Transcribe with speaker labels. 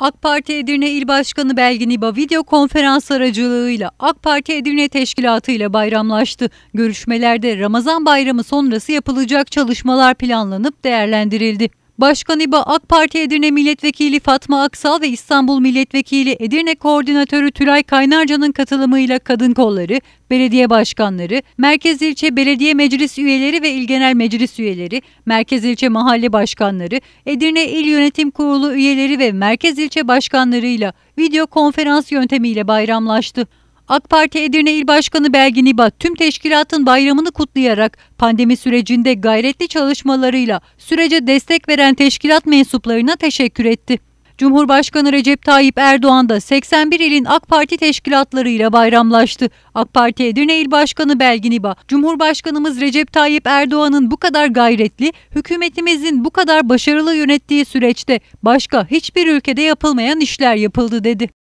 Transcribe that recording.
Speaker 1: AK Parti Edirne İl Başkanı Belgin İba video konferans aracılığıyla AK Parti Edirne Teşkilatı ile bayramlaştı. Görüşmelerde Ramazan Bayramı sonrası yapılacak çalışmalar planlanıp değerlendirildi. Başkan İBA AK Parti Edirne Milletvekili Fatma Aksal ve İstanbul Milletvekili Edirne Koordinatörü Tülay Kaynarca'nın katılımıyla kadın kolları, belediye başkanları, merkez ilçe belediye meclis üyeleri ve il genel meclis üyeleri, merkez ilçe mahalle başkanları, Edirne İl Yönetim Kurulu üyeleri ve merkez ilçe başkanlarıyla video konferans yöntemiyle bayramlaştı. AK Parti Edirne İl Başkanı Belgin İba tüm teşkilatın bayramını kutlayarak pandemi sürecinde gayretli çalışmalarıyla sürece destek veren teşkilat mensuplarına teşekkür etti. Cumhurbaşkanı Recep Tayyip Erdoğan da 81 ilin AK Parti teşkilatlarıyla bayramlaştı. AK Parti Edirne İl Başkanı Belgin İba, Cumhurbaşkanımız Recep Tayyip Erdoğan'ın bu kadar gayretli, hükümetimizin bu kadar başarılı yönettiği süreçte başka hiçbir ülkede yapılmayan işler yapıldı dedi.